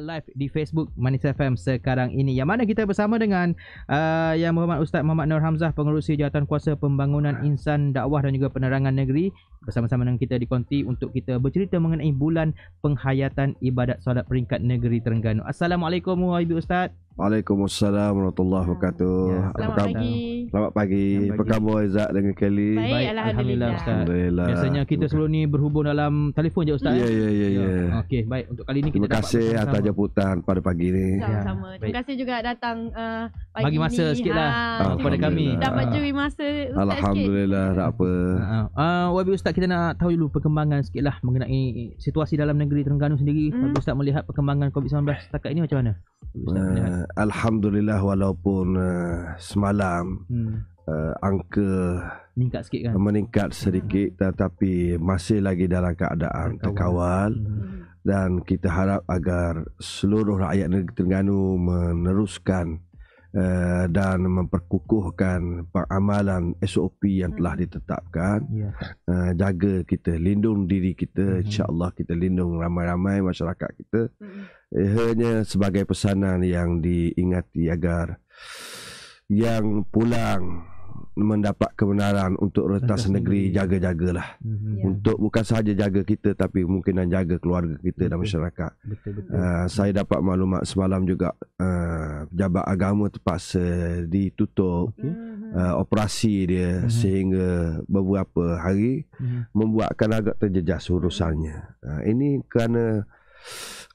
live di Facebook Manis FM sekarang ini yang mana kita bersama dengan uh, Yang Berhormat Ustaz Muhammad Nur Hamzah Pengerusi Jawatan Kuasa Pembangunan Insan Dakwah dan juga Penerangan Negeri bersama-sama dengan kita di konti untuk kita bercerita mengenai bulan penghayatan ibadat solat peringkat negeri Terengganu. Assalamualaikum Wahibu Ustaz. Waalaikumsalam warahmatullahi wabarakatuh. Ya, selamat, selamat, pagi. selamat pagi. Selamat pagi. Apa khabar Izzat dengan Kelly? Baik, Baik Alhamdulillah. Alhamdulillah Ustaz. Alhamdulillah. Biasanya kita Bukan. sebelum ni berhubung dalam telefon je Ustaz. Ya, eh? ya, ya, ya. ya. Okey, baik. Untuk kali ini kita Terima kasih atas jemputan pada pagi ini. Sama-sama. Ya, Terima kasih juga datang uh, pagi Bagi masa sikit lah ha. kepada kami. Dapat curi masa Ustaz Alhamdulillah, sikit. tak apa. Uh, uh, Wabi Ustaz, Ustaz kita nak tahu dulu perkembangan sikit lah mengenai situasi dalam negeri Terengganu sendiri. Hmm. Ustaz melihat perkembangan COVID-19 setakat ini macam mana? uh, Alhamdulillah walaupun uh, semalam hmm. uh, angka meningkat sikit kan? Meningkat sedikit hmm. tetapi masih lagi dalam keadaan terkawal. terkawal. Hmm. Dan kita harap agar seluruh rakyat negeri Terengganu meneruskan Eh, dan memperkukuhkan peramalan SOP yang telah hmm. ditetapkan. Uh, jaga kita, lindung diri kita. Mm-hmm. InsyaAllah kita lindung ramai-ramai masyarakat kita. Hmm. Eh, hanya sebagai pesanan yang diingati agar yang pulang mendapat kebenaran untuk rentas negeri jaga-jagalah mm-hmm. untuk bukan sahaja jaga kita tapi mungkin dan jaga keluarga kita betul. dan masyarakat betul betul, betul. Uh, ah, saya dapat maklumat semalam juga uh, ah, jabat agama terpaksa ditutup okay. uh, mhm. ah, operasi dia mm-hmm. sehingga beberapa hari mm-hmm. membuatkan agak terjejas urusannya uh, ini kerana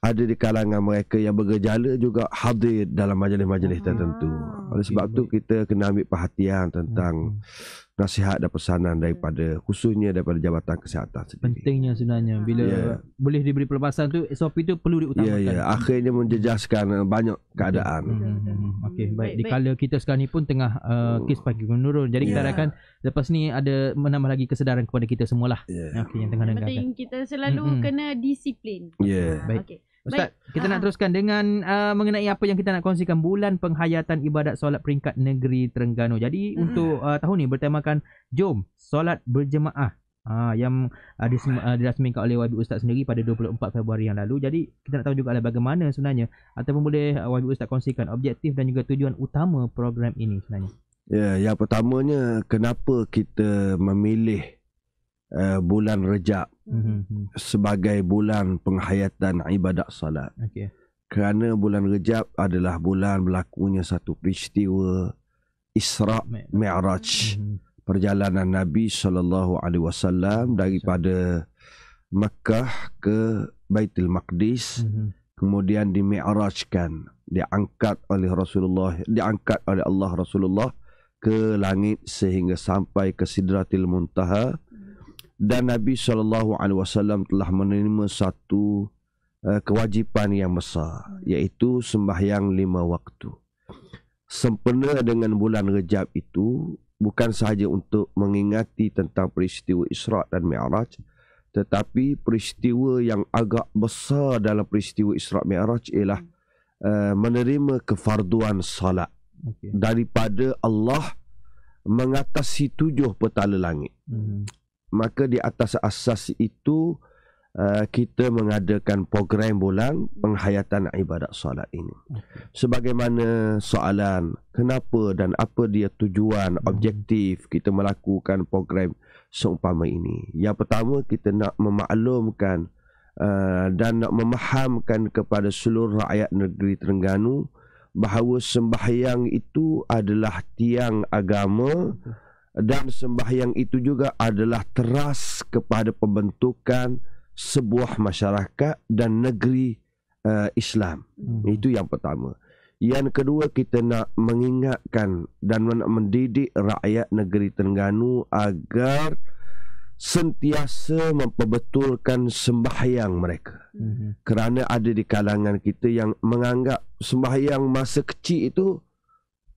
ada di kalangan mereka yang bergejala juga hadir dalam majlis-majlis ah, tertentu. Oleh sebab itu kita kena ambil perhatian tentang hmm. nasihat dan pesanan daripada khususnya daripada jabatan kesihatan sendiri. Pentingnya sebenarnya bila yeah. boleh diberi pelepasan tu SOP itu perlu diutamakan. Ya yeah, ya, yeah. akhirnya menjejaskan eh, banyak keadaan. Hmm. hmm, hmm okey, baik. Di kala kita sekarang ni pun tengah uh, kes pagi menurun. Jadi yeah. kita akan ya. lepas ni ada menambah lagi kesedaran kepada kita semualah. Yeah. Okey, yang tengah dengar. Penting kita selalu hmm kena disiplin. Ya. Yeah. Okey. Ustaz, Baik. kita Aa. nak teruskan dengan uh, mengenai apa yang kita nak kongsikan bulan penghayatan ibadat solat peringkat negeri Terengganu. Jadi hmm untuk uh, tahun ini bertemakan Jom Solat Berjemaah. Ah yang uh, disem, uh, dirasmikan oleh YB Ustaz sendiri pada 24 Februari yang lalu. Jadi kita nak tahu juga bagaimana sebenarnya ataupun boleh uh, YB Ustaz kongsikan objektif dan juga tujuan utama program ini sebenarnya. Ya, yeah, yang pertamanya kenapa kita memilih uh, bulan Rejab mm-hmm. sebagai bulan penghayatan ibadat salat. Okay. Kerana bulan Rejab adalah bulan berlakunya satu peristiwa Isra Mi'raj. Mm-hmm. Perjalanan Nabi sallallahu alaihi wasallam daripada Mekah ke Baitul Maqdis mm-hmm. kemudian dimi'rajkan diangkat oleh Rasulullah diangkat oleh Allah Rasulullah ke langit sehingga sampai ke Sidratil Muntaha mm-hmm dan Nabi sallallahu alaihi wasallam telah menerima satu uh, kewajipan yang besar iaitu sembahyang lima waktu. Sempena dengan bulan Rejab itu bukan sahaja untuk mengingati tentang peristiwa Isra dan Mi'raj tetapi peristiwa yang agak besar dalam peristiwa Isra Mi'raj ialah uh, menerima kefarduan salat okay. daripada Allah mengatasi tujuh petala langit. Mm-hmm maka di atas asas itu uh, kita mengadakan program bulan penghayatan ibadat solat ini sebagaimana soalan kenapa dan apa dia tujuan hmm. objektif kita melakukan program seumpama ini yang pertama kita nak memaklumkan uh, dan nak memahamkan kepada seluruh rakyat negeri Terengganu bahawa sembahyang itu adalah tiang agama Betul. Hmm dan sembahyang itu juga adalah teras kepada pembentukan sebuah masyarakat dan negeri uh, Islam. Hmm. Itu yang pertama. Yang kedua kita nak mengingatkan dan nak mendidik rakyat negeri Terengganu agar sentiasa memperbetulkan sembahyang mereka. Hmm. Kerana ada di kalangan kita yang menganggap sembahyang masa kecil itu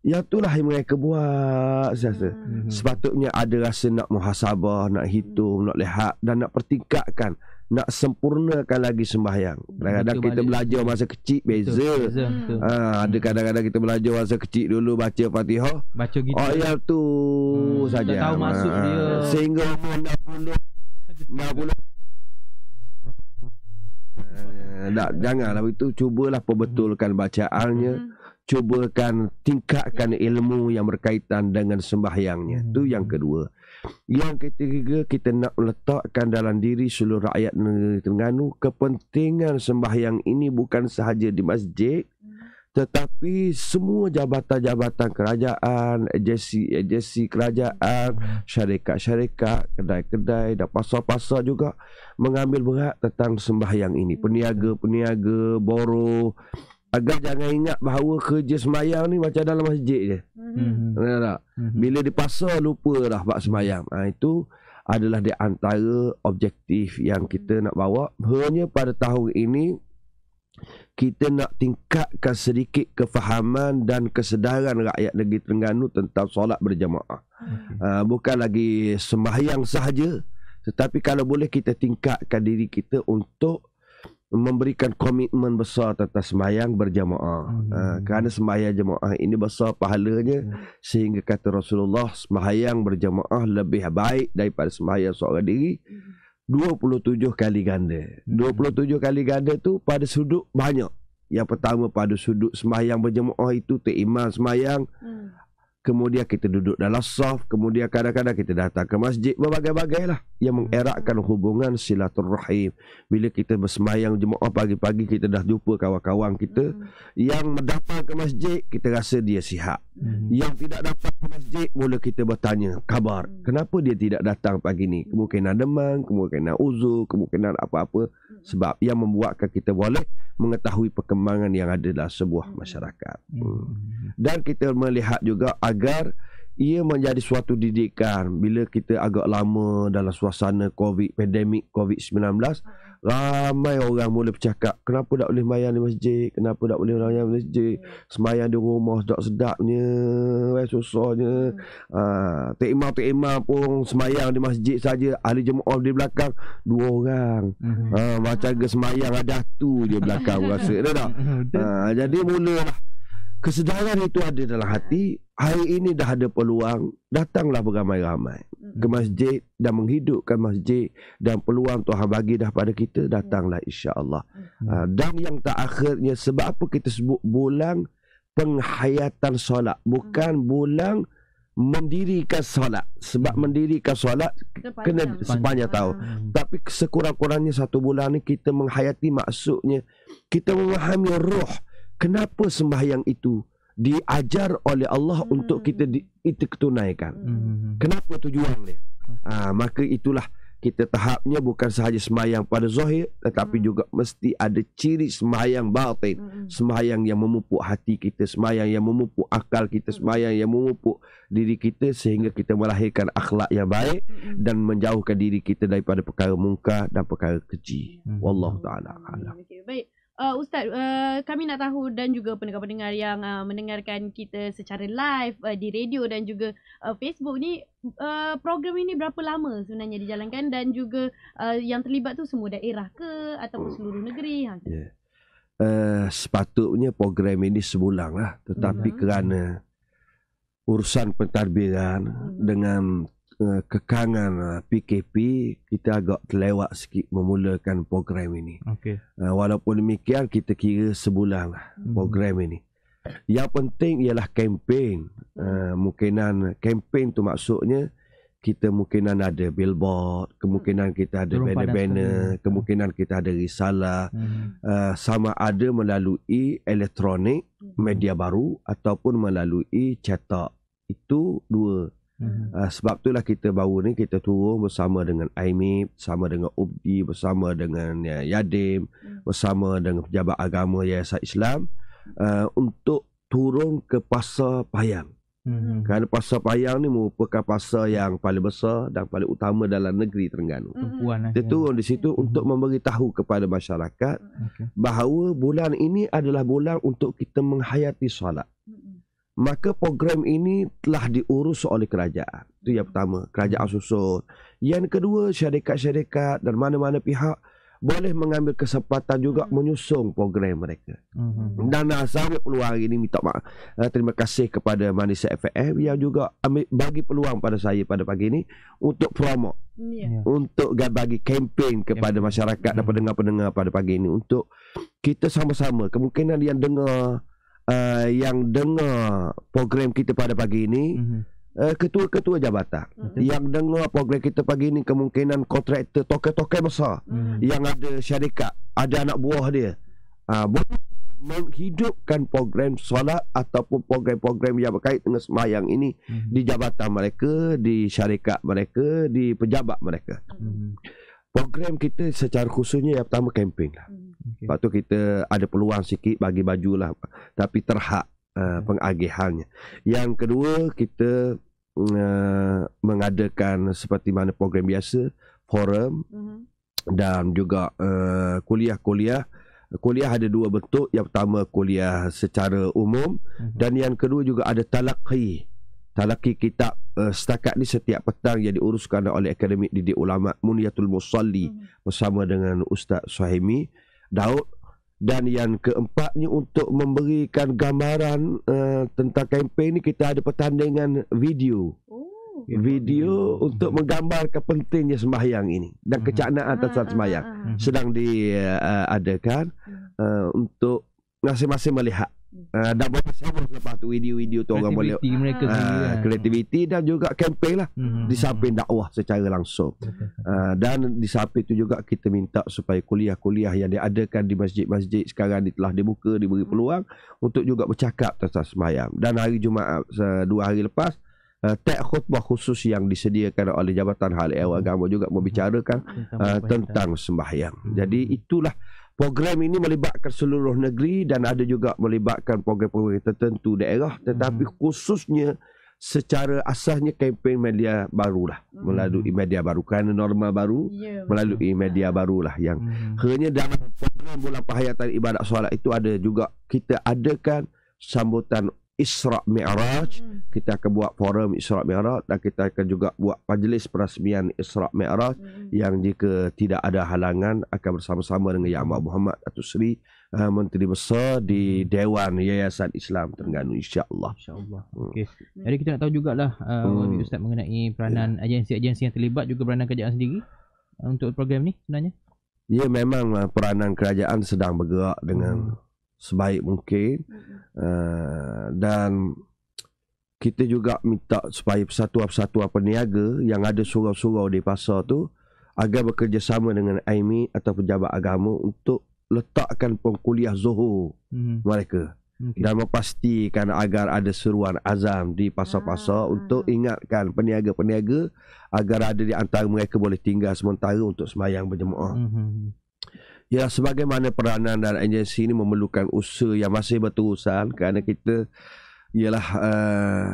yang itulah yang mereka buat saya rasa. Mm-hmm. Mhm. Sepatutnya ada rasa nak muhasabah, nak hitung, nak lihat dan nak pertingkatkan, nak sempurnakan lagi sembahyang. Kadang-kadang kita belajar masa kecil beza. Betul, beza. Hmm. Ah, ha, ada hmm. kadang-kadang kita belajar masa kecil dulu baca Fatihah. Baca gitu. Oh ya tu hmm, saja. Tak tahu ha. masuk ah, dia. Sehingga umur 60 60 Uh, tak, janganlah begitu Cubalah perbetulkan bacaannya mm-hmm cubakan tingkatkan ilmu yang berkaitan dengan sembahyangnya. Itu hmm. yang kedua. Yang ketiga, kita nak letakkan dalam diri seluruh rakyat negeri Terengganu kepentingan sembahyang ini bukan sahaja di masjid hmm. tetapi semua jabatan-jabatan kerajaan, agensi-agensi kerajaan, hmm. syarikat-syarikat, kedai-kedai dan pasar-pasar juga mengambil berat tentang sembahyang ini. Hmm. Peniaga-peniaga, boroh, Agar jangan ingat bahawa kerja semayang ni macam dalam masjid je. Mm-hmm. Tengok tak? Mm-hmm. Bila dipaksa, lupa dah buat semayang. Ha, itu adalah di antara objektif yang kita mm-hmm. nak bawa. Hanya pada tahun ini, kita nak tingkatkan sedikit kefahaman dan kesedaran rakyat negeri Terengganu tentang solat berjamaah. Okay. Ha, bukan lagi semayang sahaja. Tetapi kalau boleh kita tingkatkan diri kita untuk memberikan komitmen besar tentang sembahyang berjamaah. Hmm. Uh, kerana sembahyang jamaah ini besar pahalanya hmm. sehingga kata Rasulullah sembahyang berjamaah lebih baik daripada sembahyang seorang diri 27 kali ganda. Hmm. 27 kali ganda tu pada sudut banyak. Yang pertama pada sudut sembahyang berjamaah itu terimam sembahyang hmm kemudian kita duduk dalam saf, kemudian kadang-kadang kita datang ke masjid, berbagai-bagai lah yang mengeratkan hubungan silaturahim. Bila kita bersembahyang jemaah pagi-pagi, kita dah jumpa kawan-kawan kita hmm. yang mendapat ke masjid, kita rasa dia sihat. Hmm. Yang tidak dapat ke masjid, mula kita bertanya, kabar, hmm. kenapa dia tidak datang pagi ni? Kemungkinan demang, kemungkinan uzur, kemungkinan apa-apa. Hmm. Sebab yang membuatkan kita boleh mengetahui perkembangan yang ada dalam sebuah hmm. masyarakat. Hmm. hmm. Dan kita melihat juga agar ia menjadi suatu didikan bila kita agak lama dalam suasana COVID pandemik COVID-19 ramai orang mula bercakap kenapa tak boleh sembahyang di masjid kenapa tak boleh orang di masjid sembahyang di rumah sedap sedapnya eh, susahnya hmm. ah tak imam tak imam pun sembahyang di masjid saja ahli jemaah di belakang dua orang ha, macam ke sembahyang ada tu dia belakang rasa tak ha, jadi mula lah, kesedaran itu ada dalam hati hari ini dah ada peluang datanglah beramai-ramai ke masjid dan menghidupkan masjid dan peluang Tuhan bagi dah pada kita datanglah insya-Allah. Ah, dan yang tak akhirnya, sebab apa kita sebut bulan penghayatan solat bukan bulan mendirikan solat sebab mendirikan solat kena sepanjang tahun tapi sekurang-kurangnya satu bulan ini kita menghayati maksudnya kita memahami roh kenapa sembahyang itu diajar oleh Allah hmm. untuk kita di, ketunaikan. Hmm, hmm, hmm. Kenapa tujuan dia? Ha, maka itulah kita tahapnya bukan sahaja semayang pada zahir tetapi hmm. juga mesti ada ciri semayang batin, hmm. hmm. sembahyang yang memupuk hati kita, semayang yang memupuk akal kita, semayang yang memupuk diri kita sehingga kita melahirkan akhlak yang baik hmm. dan menjauhkan diri kita daripada perkara mungkar dan perkara keji. Hmm. Wallahu taala alam. baik uh, Ustaz uh, kami nak tahu dan juga pendengar-pendengar yang uh, mendengarkan kita secara live uh, di radio dan juga uh, Facebook ni uh, program ini berapa lama sebenarnya dijalankan dan juga uh, yang terlibat tu semua daerah ke ataupun oh, seluruh negeri ha yeah. Ya. uh, sepatutnya program ini sebulang lah tetapi mm-hmm. kerana urusan pentadbiran mm-hmm. dengan Eh, kekangan PKP eh, kita agak terlewat sikit memulakan program ini. Okay. Eh, walaupun demikian kita kira sebulan lah mm-hmm. program ini. Yang penting ialah kempen. kemungkinan mungkinan kempen tu maksudnya kita kemungkinan ada billboard, kemungkinan kita ada banner-banner, ya. kemungkinan kita ada risalah mm-hmm. sama ada melalui elektronik hmm. media baru ataupun melalui cetak. Itu dua Mm-hmm. Uh, sebab itulah kita baru ni kita turun bersama dengan Aimi bersama dengan Ubi bersama dengan ya, YADIM, hmm. bersama dengan Pejabat Agama Yayasan Islam uh, untuk turun ke Pasar Payang. Mm-hmm. Kerana Pasar Payang ni merupakan pasar yang paling besar dan paling utama dalam negeri Terengganu. Mm-hmm. Dia turun di situ mm-hmm. untuk memberitahu kepada masyarakat hmm. okay. bahawa bulan ini adalah bulan untuk kita menghayati solat. Mm-hmm maka program ini telah diurus oleh kerajaan. Itu yang pertama, kerajaan susun. Yang kedua, syarikat-syarikat dan mana-mana pihak boleh mengambil kesempatan juga hmm. menyusung program mereka. hmm Dan sangat peluang ini minta maaf. Eh, terima kasih kepada Manisa FM yang juga ambil, bagi peluang pada saya pada pagi ini untuk promo. Yeah. Ya. Untuk bagi kempen kepada yeah. masyarakat dan hmm. pendengar-pendengar pada pagi ini untuk kita sama-sama kemungkinan yang dengar uh, yang dengar program kita pada pagi ini mm-hmm. uh, ketua-ketua jabatan mm-hmm. yang dengar program kita pagi ini kemungkinan kontraktor toke-toke besar mm-hmm. yang ada syarikat ada anak buah dia uh, boleh menghidupkan program solat ataupun program-program yang berkait dengan semayang ini mm-hmm. di jabatan mereka di syarikat mereka di pejabat mereka mm-hmm. program kita secara khususnya yang pertama kempen lah mm-hmm. Okay. Lepas tu kita ada peluang sikit bagi baju lah. Tapi terhak uh, eh, okay. Hmm. pengagihannya. Yang kedua, kita uh, mengadakan seperti mana program biasa, forum uh-huh. dan juga eh, kuliah-kuliah. Kuliah ada dua bentuk. Yang pertama, kuliah secara umum. Uh-huh. Dan yang kedua juga ada talakhi. Talakhi kitab uh, setakat ni setiap petang yang diuruskan oleh Akademik Didik Ulama' Muniatul Musalli uh-huh. bersama dengan Ustaz Suhaimi. Daud dan yang keempatnya untuk memberikan gambaran uh, tentang kempen ini kita ada pertandingan video oh. video hmm. untuk menggambarkan pentingnya sembahyang ini dan hmm. kecaknaan atas tentang ah, sembahyang ah, ah, eh, eh, hmm. sedang diadakan uh, uh, untuk masing-masing melihat uh, dan boleh siapa selepas tu video-video tu orang boleh kreativiti ah, uh, lah. kreativiti dan juga kempen lah hmm. di samping dakwah secara langsung uh, dan di samping tu juga kita minta supaya kuliah-kuliah yang diadakan di masjid-masjid sekarang ni telah dibuka diberi hmm. peluang untuk juga bercakap tentang semayam dan hari Jumaat eh, dua hari lepas Uh, eh, tak khutbah khusus yang disediakan oleh Jabatan Hal Ehwal hmm. Agama juga membicarakan uh, tentang eh, sembahyang. Hmm. Jadi itulah Program ini melibatkan seluruh negeri dan ada juga melibatkan program-program tertentu daerah tetapi hmm. khususnya secara asasnya kempen media barulah hmm. melalui media baru kerana norma baru ya, melalui media barulah yang hmm. hanya dalam program bulan penghayatan ibadat solat itu ada juga kita adakan sambutan Isra Mi'raj hmm. kita akan buat forum Isra Mi'raj dan kita akan juga buat majlis perasmian Isra Mi'raj hmm. yang jika tidak ada halangan akan bersama-sama dengan Yang Amat Muhammad Datuk Seri eh, Menteri Besar di hmm. Dewan Yayasan Islam Terengganu Insyaallah. allah Insya-Allah. Okey. Jadi kita nak tahu jugalah uh, hmm. Ustaz mengenai peranan ya. agensi-agensi yang terlibat juga peranan kerajaan sendiri eh, untuk program ni sebenarnya. Ya memang peranan kerajaan sedang bergerak dengan hmm sebaik mungkin uh, dan kita juga minta supaya satu satu persatuan peniaga yang ada surau-surau di pasar tu agar bekerjasama dengan AIMI atau pejabat agama untuk letakkan pengkuliah zuhur hmm. mereka okay. dan memastikan agar ada seruan azam di pasar-pasar hmm. untuk ingatkan peniaga-peniaga agar ada di antara mereka boleh tinggal sementara untuk semayang berjemaah. Hmm. Ya sebagaimana peranan dan agensi ini memerlukan usaha yang masih berterusan kerana kita ialah uh,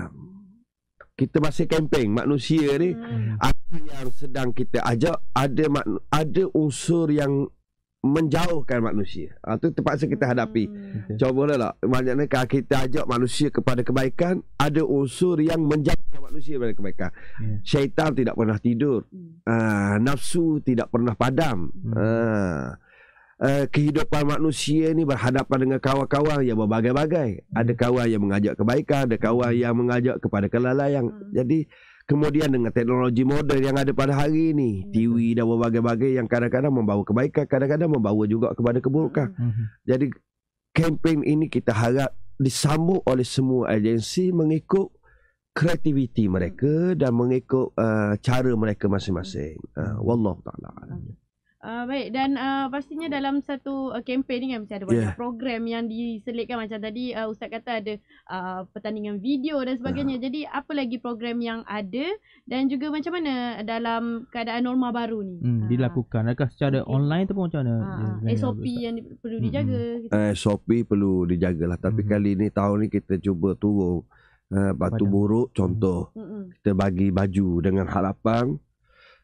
kita masih kempen manusia ni hmm. apa yang sedang kita ajak ada ada unsur yang menjauhkan manusia. Ah tu terpaksa kita hadapi. Hmm. Cobalah lah. Maknanya kalau kita ajak manusia kepada kebaikan, ada unsur yang menjauhkan manusia kepada kebaikan. Hmm. Syaitan tidak pernah tidur. Hmm. Ah, nafsu tidak pernah padam. Hmm. Ah. Eh, kehidupan manusia ni berhadapan dengan kawan-kawan yang berbagai-bagai. Ada kawan yang mengajak kebaikan, ada kawan yang mengajak kepada kelalaian. Hmm. Jadi kemudian dengan teknologi moden yang ada pada hari ini, hmm. TV dan berbagai-bagai yang kadang-kadang membawa kebaikan, kadang-kadang membawa juga kepada keburukan. Hmm. hmm. Jadi kempen ini kita harap disambung oleh semua agensi mengikut kreativiti mereka dan mengikut uh, cara mereka masing-masing. Uh, Wallahu taala. Hmm. Uh, baik dan uh, pastinya dalam satu kempen ah, ni kan macam ada banyak yeah. program yang diselitkan macam tadi uh, ustaz kata ada uh, pertandingan video dan sebagainya. Uh. Jadi apa lagi program yang ada dan juga macam mana dalam keadaan norma baru ni? Hmm, uh. dilakukan. Adakah secara okay. online ataupun macam mana? Uh, yeah, SOP yang perlu hmm, hmm. dijaga hmm. gitu. Uh, eh, SOP perlu dijaga lah, tapi hmm. kali ni tahun ni kita cuba turun uh, batu Padang. buruk contoh. Hmm, hmm. Kita bagi baju dengan harapan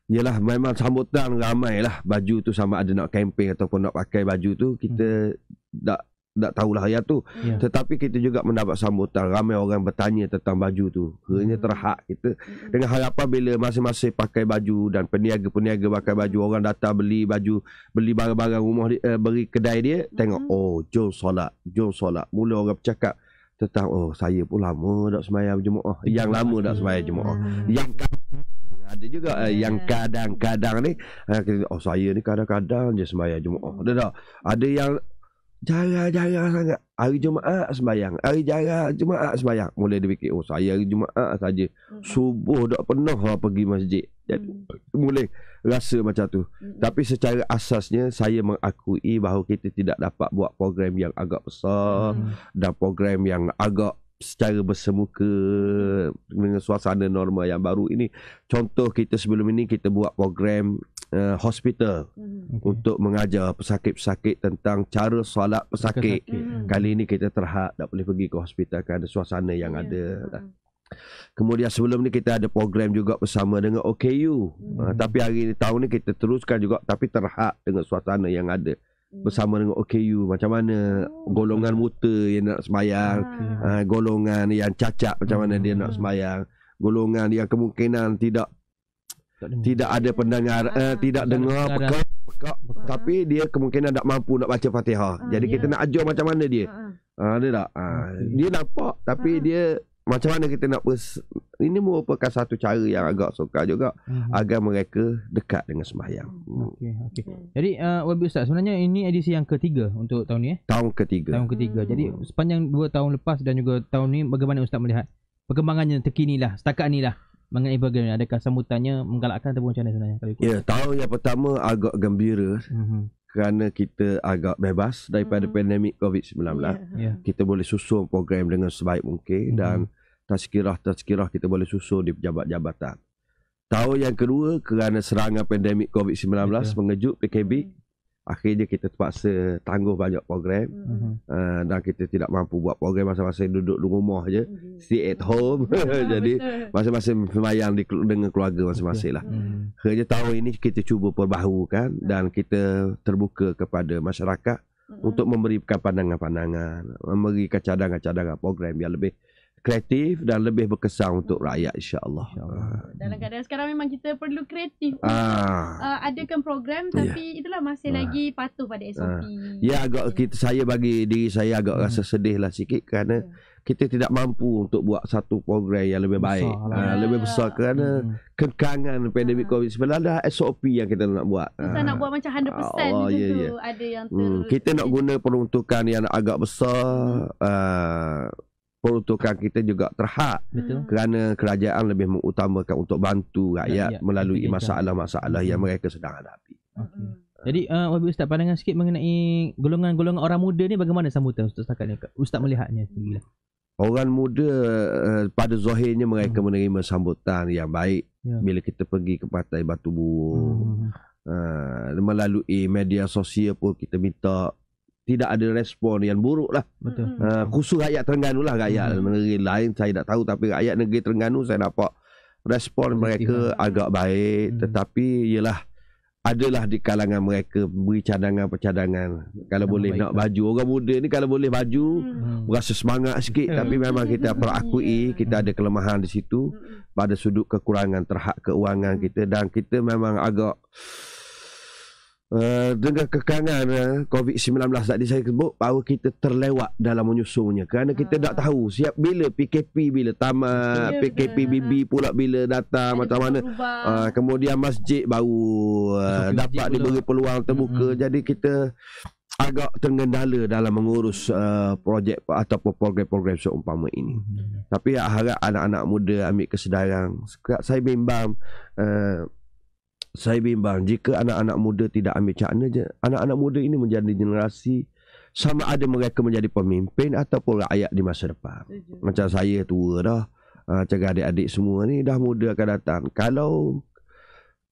Yalah memang sambutan ramai lah baju tu sama ada nak camping ataupun nak pakai baju tu kita hmm. tak tak tahulah ayat tu. Yeah. Tetapi kita juga mendapat sambutan ramai orang bertanya tentang baju tu. Hanya hmm. terhak kita hmm. dengan harapan bila masing-masing pakai baju dan peniaga-peniaga pakai baju orang datang beli baju, beli barang-barang rumah dia, uh, beri kedai dia, hmm. tengok oh jom solat, jom solat. Mula orang bercakap tentang oh saya pun lama tak sembahyang berjemaah. Yang lama tak sembahyang berjemaah. oh hmm. Yang kami ada juga yeah. yang kadang-kadang ni eh, oh saya ni kadang-kadang je sembahyang jumaat hmm. ada ada yang jarang-jarang sangat hari jumaat sembahyang hari jarang jumaat sembahyang mula dia fikir oh saya hari jumaat saja hmm. subuh tak pernah lah pergi masjid jadi hmm. mula rasa macam tu hmm. tapi secara asasnya saya mengakui bahawa kita tidak dapat buat program yang agak besar hmm. dan program yang agak secara bersemuka dengan suasana normal yang baru ini contoh kita sebelum ini kita buat program uh, hospital hmm. okay. untuk mengajar pesakit-pesakit tentang cara solat pesakit okay. Hmm. kali ini kita terhad tak boleh pergi ke hospital kerana suasana yang yeah. ada uh-huh. Kemudian sebelum ni kita ada program juga bersama dengan OKU. Hmm. Uh, tapi hari ini tahun ni kita teruskan juga tapi terhad dengan suasana yang ada bersama dengan OKU macam mana oh. golongan muta yang nak sembahyang ah. uh, golongan yang cacat macam mana hmm. dia nak hmm. sembahyang golongan yang kemungkinan tidak tidak ada pendengar eh, ah. uh, tidak tak dengar peka, pekak peka. Ah. tapi dia kemungkinan tak mampu nak baca Fatihah ah, jadi yeah. kita ya. nak ajar macam mana dia ah. Ah, ah dia tak ah. okay. Ah. dia nampak tapi ah. dia macam mana kita nak pers- ini merupakan satu cara yang agak sukar juga uh-huh. agar mereka dekat dengan sembahyang. Okey okey. Jadi uh, Wabi Ustaz sebenarnya ini edisi yang ketiga untuk tahun ni eh? Tahun ketiga. Tahun ketiga. Hmm. Jadi sepanjang dua tahun lepas dan juga tahun ni bagaimana Ustaz melihat perkembangannya terkini lah setakat ni lah mengenai bagaimana adakah sambutannya menggalakkan ataupun macam mana sebenarnya? Ya, yeah, tahun yang pertama agak gembira. Uh-huh kerana kita agak bebas daripada mm. pandemik COVID-19. Yeah. Yeah. Kita boleh susun program dengan sebaik mungkin mm. dan tazkirah-tazkirah kita boleh susun di pejabat-jabatan. Tahun yang kedua kerana serangan pandemik COVID-19 Betul. mengejut PKB, akhirnya kita terpaksa tangguh banyak program uh-huh. uh, dan kita tidak mampu buat program masa-masa duduk di rumah je, uh-huh. stay at home. Jadi masa-masa memayang di, dengan keluarga masa masing lah. Uh-huh. Hanya hmm. tahun ini kita cuba perbahukan uh-huh. dan kita terbuka kepada masyarakat uh-huh. untuk memberikan pandangan-pandangan, memberikan cadangan-cadangan program yang lebih kreatif dan lebih berkesan untuk rakyat insyaallah. Insya ya Dalam hmm. keadaan sekarang memang kita perlu kreatif. Ah. Uh, adakan program ya. tapi yeah. itulah masih ah. lagi patuh pada SOP. Ah. Ya agak yeah. kita saya bagi diri saya agak hmm. rasa lah sikit kerana yeah. kita tidak mampu untuk buat satu program yang lebih baik, lah. uh, lebih besar kerana hmm. kekangan pandemik ah. Covid sebenarnya ada SOP yang kita nak buat. Kita ah. nak buat macam 100% ah, oh, gitu. Ya, yeah, yeah. Ada yang hmm, ter- hmm. kita nak hmm. guna peruntukan yang agak besar hmm. uh, peruntukan kita juga terhad betul kerana kerajaan lebih mengutamakan untuk bantu rakyat, rakyat. melalui masalah-masalah yang hmm. mereka sedang hadapi okay. Hmm. Jadi uh, Wabi Ustaz pandangan sikit mengenai golongan-golongan orang muda ni bagaimana sambutan Ustaz setakat ni? Ustaz melihatnya sendirilah. Orang muda uh, pada zahirnya mereka hmm. menerima sambutan yang baik ya. bila kita pergi ke Pantai Batu Buru. Hmm, hmm. Uh, melalui media sosial pun kita minta tidak ada respon yang buruk lah. Betul. Uh, khusus rakyat Terengganu lah rakyat hmm. negeri lain saya tak tahu tapi rakyat negeri Terengganu saya nampak respon Positif mereka lah. agak baik hmm. tetapi ialah adalah di kalangan mereka beri cadangan-cadangan kalau Nama boleh nak baju orang muda ni kalau boleh baju hmm. hmm. rasa semangat sikit tapi hmm. memang kita perakui ya. kita ada kelemahan di situ pada sudut kekurangan terhad keuangan kita dan kita memang agak Eh, dengan kekangan uh, eh, COVID-19 tadi saya sebut bahawa kita terlewat dalam menyusunnya kerana kita ha. tak tahu siap bila PKP bila tamat ya, PKP ke? BB pula bila datang Ada macam mana uh, kemudian masjid baru uh, dapat masjid diberi peluang terbuka mm-hmm. jadi kita agak tergendala dalam mengurus uh, projek atau program-program seumpama ini. Hmm. Tapi harap anak-anak muda ambil kesedaran. Saya bimbang uh, saya bimbang jika anak-anak muda tidak ambil cakna je, anak-anak muda ini menjadi generasi sama ada mereka menjadi pemimpin ataupun rakyat di masa depan. Uh-huh. Macam saya tua dah, ah, macam adik-adik semua ni dah muda akan datang. Kalau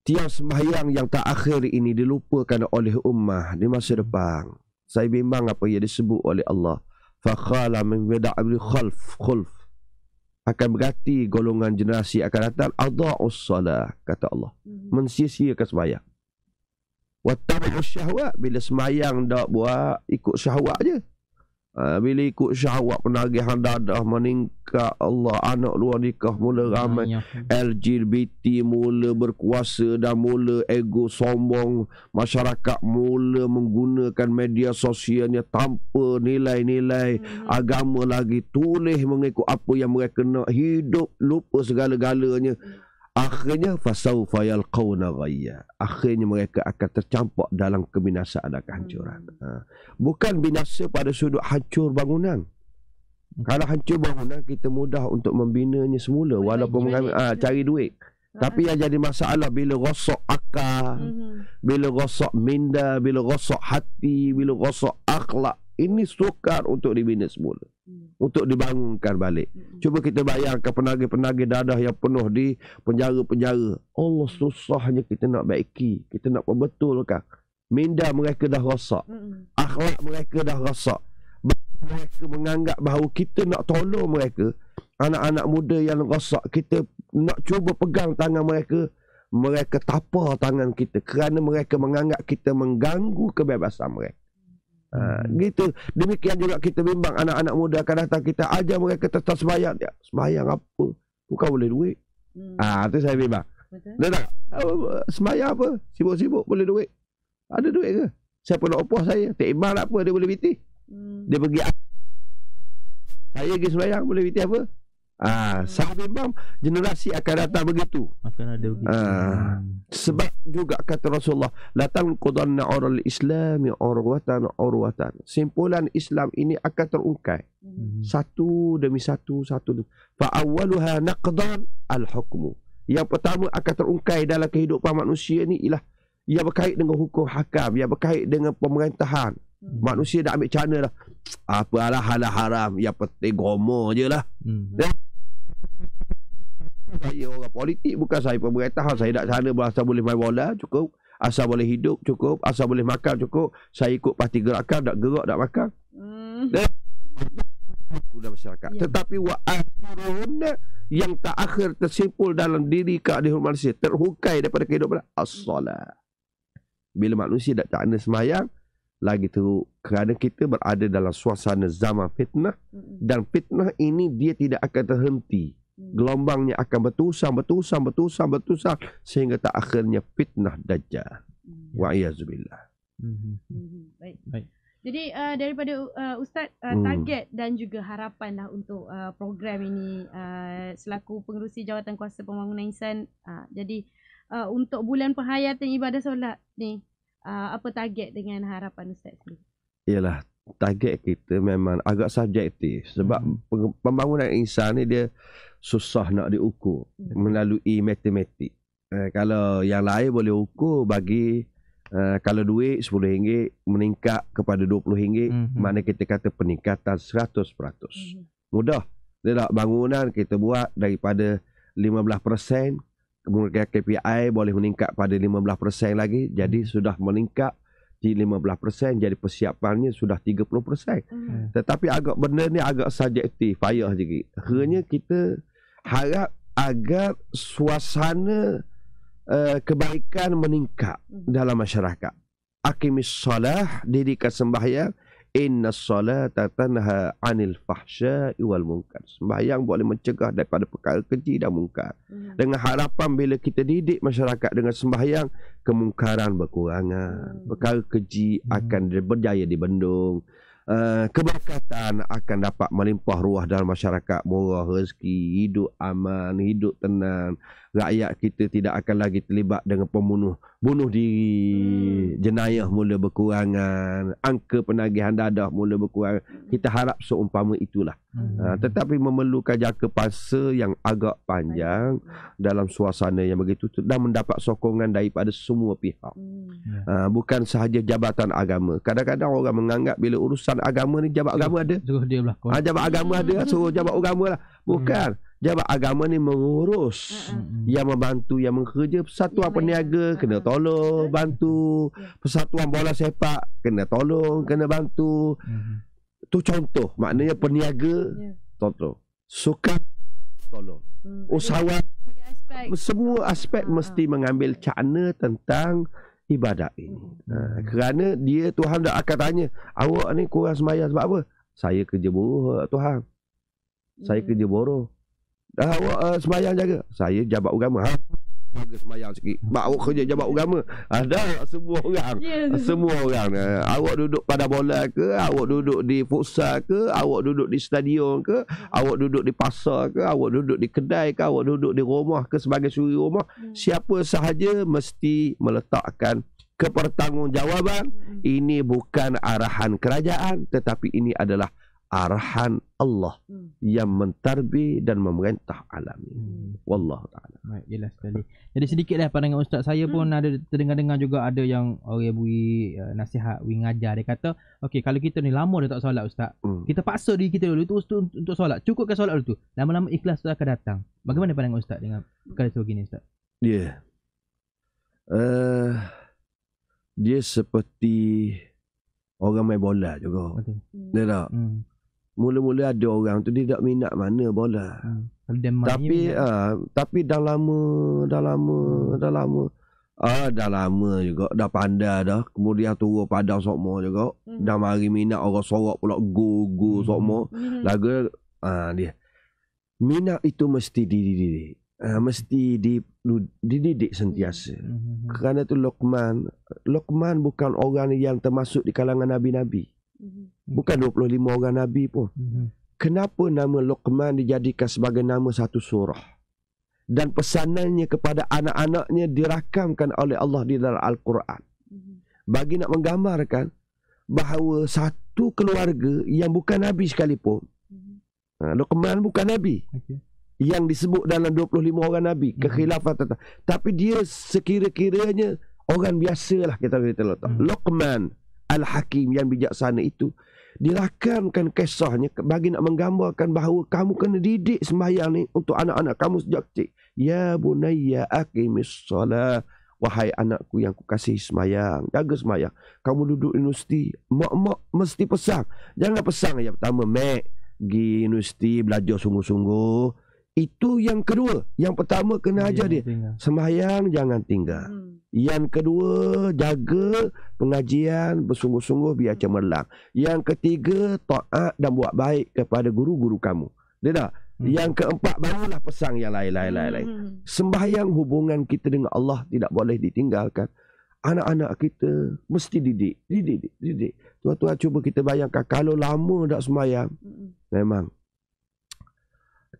tiang sembahyang yang tak akhir ini dilupakan oleh ummah di masa depan, saya bimbang apa yang disebut oleh Allah. Fakhala min bida'abli khalf khulf akan berganti golongan generasi akan datang adha'us salah kata Allah mm-hmm. mensia-siakan sembahyang wa tabi'us syahwat bila sembahyang dak buat ikut syahwat je Ah, bila ikut syahwat penagih dadah meningkat Allah anak luar nikah mula ramai ya. LGBT mula berkuasa dan mula ego sombong masyarakat mula menggunakan media sosialnya tanpa nilai-nilai hmm. agama lagi tulis mengikut apa yang mereka nak hidup lupa segala-galanya hmm. Akhirnya fasau fayal kauna gaya. Akhirnya mereka akan tercampak dalam kebinasaan dan kehancuran. Hmm. Ha. Bukan binasa pada sudut hancur bangunan. Hmm. Kalau hancur bangunan kita mudah untuk membinanya semula Bila walaupun mengambil ha, hmm. cari duit. Ha. Tapi yang jadi masalah bila rosak akal, mm-hmm. bila rosak minda, bila rosak hati, bila rosak akhlak, ini sukar untuk dibina semula. Hmm. Untuk dibangunkan balik. Hmm. Cuba kita bayangkan penagi-penagi dadah yang penuh di penjara-penjara. Allah susahnya kita nak baiki. Kita nak perbetulkan. Minda mereka dah rosak. Hmm. Akhlak mereka dah rosak. Mereka menganggap bahawa kita nak tolong mereka. Anak-anak muda yang rosak. Kita nak cuba pegang tangan mereka. Mereka tapar tangan kita. Kerana mereka menganggap kita mengganggu kebebasan mereka. Hmm. Ah, gitu. Demikian juga kita bimbang anak-anak muda akan datang kita ajar mereka tentang sembahyang. Ya, sembahyang apa? Bukan boleh duit. Hmm. Ah, ha, tu saya bimbang. Betul. Dah oh, sembahyang apa? Sibuk-sibuk boleh duit. Ada duit ke? Siapa nak opah saya? Tak imbang lah apa dia boleh biti. Hmm. Dia pergi saya pergi sembahyang boleh biti apa? Ah, sahabat memang generasi akan datang begitu. Akan ada begitu. Ah, sebab juga kata Rasulullah, datang qadanna orang Islam urwatan urwatan. Simpulan Islam ini akan terungkai. Hmm. Satu demi satu, satu demi. Fa awwaluha al-hukm. Yang pertama akan terungkai dalam kehidupan manusia ini ialah ia berkait dengan hukum hakam, ia berkait dengan pemerintahan. Hmm. Manusia dah ambil cana dah. Apalah halal haram. Yang penting gomo je lah. Hmm saya orang politik bukan saya pemerintah saya dak sana berasa boleh main bola cukup asal boleh hidup cukup asal boleh makan cukup saya ikut parti gerakan dak gerak dak makan hmm. dan masyarakat ya. tetapi wa akhirun yang tak akhir tersimpul dalam diri ke ahli manusia terhukai daripada kehidupan as bila manusia dah tak ada semayang lagi teruk kerana kita berada dalam suasana zaman fitnah hmm. dan fitnah ini dia tidak akan terhenti Hmm. gelombangnya akan bertusang, bertusang, bertusang, bertusang sehingga tak akhirnya fitnah dajjal. Hmm. Wa hmm. hmm. Baik. Baik. Jadi uh, daripada uh, ustaz uh, hmm. target hmm. dan juga harapan lah untuk uh, program ini uh, selaku pengerusi Jawatan Kuasa Pembangunan Insan. Uh, jadi uh, untuk bulan penghayatan ibadah solat ni uh, apa target dengan harapan ustaz ni? Iyalah target kita memang agak subjektif sebab hmm. pembangunan insan ni dia uh, susah nak diukur melalui matematik. Eh, kalau yang lain boleh ukur bagi Uh, kalau duit RM10 meningkat kepada RM20 mm-hmm. mana kita kata peningkatan 100%. Mm-hmm. Mudah. Tidak bangunan kita buat daripada 15% kemudian KPI boleh meningkat pada 15% lagi jadi mm-hmm. sudah meningkat di 15% jadi persiapannya sudah 30%. Mm-hmm. Tetapi agak benda ni agak subjektif payah sikit. Hanya mhm. kita uh, harap agar suasana uh, kebaikan meningkat hmm. dalam masyarakat. Akimis salah dirikan sembahyang. Inna salata tatanha anil fahsya iwal mungkar. Sembahyang boleh mencegah daripada perkara keji dan mungkar. Hmm. Dengan harapan bila kita didik masyarakat dengan sembahyang, kemungkaran berkurangan. Hmm. Perkara keji akan berjaya di bendung uh, keberkatan akan dapat melimpah ruah dalam masyarakat murah rezeki hidup aman hidup tenang rakyat kita tidak akan lagi terlibat dengan pembunuh bunuh diri hmm. jenayah mula berkurangan angka penagihan dadah mula berkurangan kita harap seumpama itulah Hmm. Uh, tetapi memerlukan jangka pasa yang agak panjang dalam suasana yang begitu dan mendapat sokongan daripada semua pihak. Hmm. Uh, bukan sahaja jabatan agama. Kadang-kadang orang menganggap bila urusan agama ni jabat agama ada. Suruh dia belakang. Uh, jabat agama ada, ah, suruh jabat agama lah. Bukan. Hmm. Jabat agama ni mengurus uh-huh. Yang membantu, yang mengerja Persatuan ya, peniaga, uh-huh. kena tolong Bantu, persatuan bola sepak Kena tolong, kena bantu uh-huh tu contoh maknanya peniaga yeah. contoh sukan tolong hmm. usahawan aspek. semua aspek ha. mesti mengambil cakna tentang ibadat ini hmm. ha, kerana dia Tuhan dah akan tanya awak ni kurang sembahyang sebab apa saya kerja buruh Tuhan saya hmm. kerja buruh dah awak uh, eh, sembahyang jaga saya jabat agama ha? jaga semayang sikit Sebab awak kerja jabat agama Ada ah, semua orang yeah. Ya. Semua orang ah, Awak duduk pada bola ke Awak duduk di futsal ke Awak duduk di stadion ke Awak duduk di pasar ke Awak duduk di kedai ke Awak duduk di rumah ke Sebagai suri rumah hmm. Siapa sahaja mesti meletakkan Kepertanggungjawaban hmm. Ini bukan arahan kerajaan Tetapi ini adalah arahan Allah hmm. yang mentarbi dan memerintah alam ini. Hmm. Wallahu taala. Baik, jelas sekali. Jadi sedikitlah pandangan ustaz saya hmm. pun ada terdengar-dengar juga ada yang orang beri uh, nasihat, wing ajar dia kata, okey kalau kita ni lama dah tak solat ustaz, hmm. kita paksa diri kita dulu itu untuk solat. cukup ke solat dulu tu. Lama-lama ikhlas tu akan datang. Bagaimana pandangan ustaz dengan perkara sebegini ustaz? Ya. Yeah. Uh, dia seperti orang main bola juga. Betul. Hmm. Dia tak? Hmm. Mula-mula ada orang tu dia tak minat mana bola. Hmm. Tapi uh, tapi dah lama, dah lama, hmm. dah lama. Ah uh, dah lama juga dah pandai dah. Kemudian turun padang sokmo juga. Hmm. Dah mari minat orang sorok pula go go hmm. sokmo. Hmm. Lagu ah uh, dia. Minat itu mesti dididik. Uh, mesti di dididik sentiasa. Hmm. Kerana tu Lokman, Lokman bukan orang yang termasuk di kalangan nabi-nabi. Hmm. Bukan 25 orang Nabi pun. Mhm. Kenapa nama Luqman dijadikan sebagai nama satu surah? Dan pesanannya kepada anak-anaknya dirakamkan oleh Allah di dalam Al-Quran. Mhm. Bagi nak menggambarkan bahawa satu keluarga yang bukan Nabi sekalipun. Mhm. Ha, Luqman bukan Nabi. Okay. Yang disebut dalam 25 orang Nabi. Kekhilafatan. Tapi dia sekira-kiranya orang biasa lah kita beritahu. Luqman. Luqman. Al-Hakim yang bijaksana itu dirakamkan kisahnya bagi nak menggambarkan bahawa kamu kena didik sembahyang ni untuk anak-anak kamu sejak kecil. Ya bunayya aqimis solah. Wahai anakku yang kukasihi sembahyang, jaga sembahyang. Kamu duduk di universiti, mak-mak mesti pesan. Jangan pesan yang pertama, mek, pergi universiti belajar sungguh-sungguh. Itu yang kedua. Yang pertama kena ajar jangan dia. Tinggal. Sembahyang jangan tinggal. Hmm. Yang kedua jaga pengajian bersungguh-sungguh biar hmm. cemerlang. Yang ketiga taat dan buat baik kepada guru-guru kamu. Dia dah. Hmm. Yang keempat barulah pesan yang lain-lain lain. hmm. lain. Sembahyang hubungan kita dengan Allah tidak boleh ditinggalkan. Anak-anak kita mesti didik, didik, didik. didik. Tuan-tuan cuba kita bayangkan kalau lama tak sembahyang. Hmm. Memang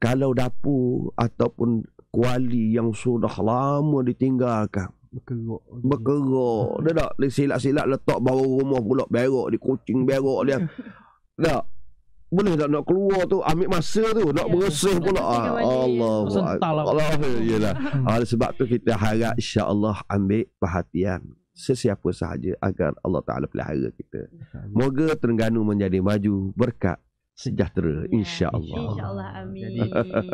kalau dapur ataupun kuali yang sudah lama ditinggalkan berkerok berkerok dah tak silap-silap letak bawa rumah pula berok di kucing berok dia dah boleh tak nak keluar tu ambil masa tu nak ya, bersih pula ah, Allah Allah lah. iyalah ah, sebab tu kita harap insya-Allah ambil perhatian sesiapa sahaja agar Allah Taala pelihara kita. Moga Terengganu menjadi maju berkat sejahtera ya, insyaallah insyaallah amin Jadi,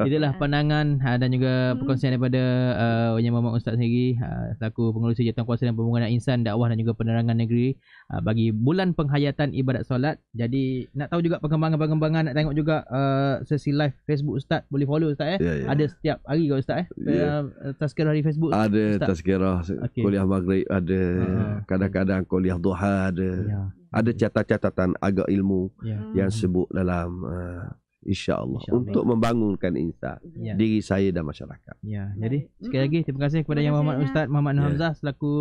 itulah ah. pandangan ha, dan juga hmm. perkongsian daripada uh, Yang Muhammad Ustaz sendiri uh, selaku pengurusi Jabatan Kuasa dan Pembangunan Insan Dakwah dan juga Penerangan Negeri uh, bagi bulan penghayatan ibadat solat jadi nak tahu juga perkembangan-perkembangan nak tengok juga uh, sesi live Facebook Ustaz boleh follow Ustaz eh ya, ya. ada setiap hari ke Ustaz eh yeah. Uh, tazkirah hari Facebook ada tazkirah okay. kuliah maghrib ada uh kadang-kadang kuliah duha ada ya ada hmm. catatan-catatan agak ilmu yeah. yang hmm. sebut dalam uh, insya-Allah insya untuk membangunkan insan yeah. diri saya dan masyarakat. Ya. Jadi sekali lagi terima kasih kepada terima yang Muhammad Ustaz Muhammad Nur ya. Hamzah yeah. selaku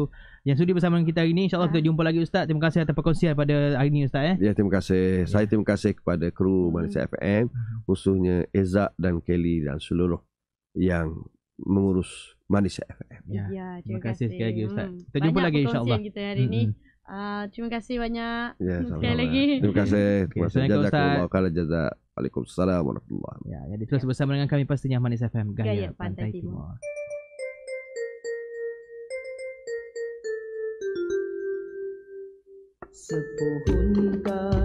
yang sudi bersama kita hari ini. Insya-Allah ya. kita jumpa lagi Ustaz. Terima kasih atas perkongsian pada hari ini Ustaz eh. Ya, terima kasih. Yeah. Saya terima kasih kepada kru hmm. Malaysia mm. FM khususnya Ezak dan Kelly dan seluruh yang mengurus Manis FM. Ya. ya, terima, terima kasih. sekali lagi Ustaz. Kita hmm. jumpa lagi insya-Allah. Banyak kita hari ini. Hmm. Ah, terima kasih banyak. Ya, Sekali lagi. Terima kasih. Terima kasih jazak. Waalaikumsalam warahmatullahi wabarakatuh. Ya, jadi ya, terus bersama dengan kami pastinya Manis FM Gaya, Gaya Pantai, Timur. Timur. Sepuhun kau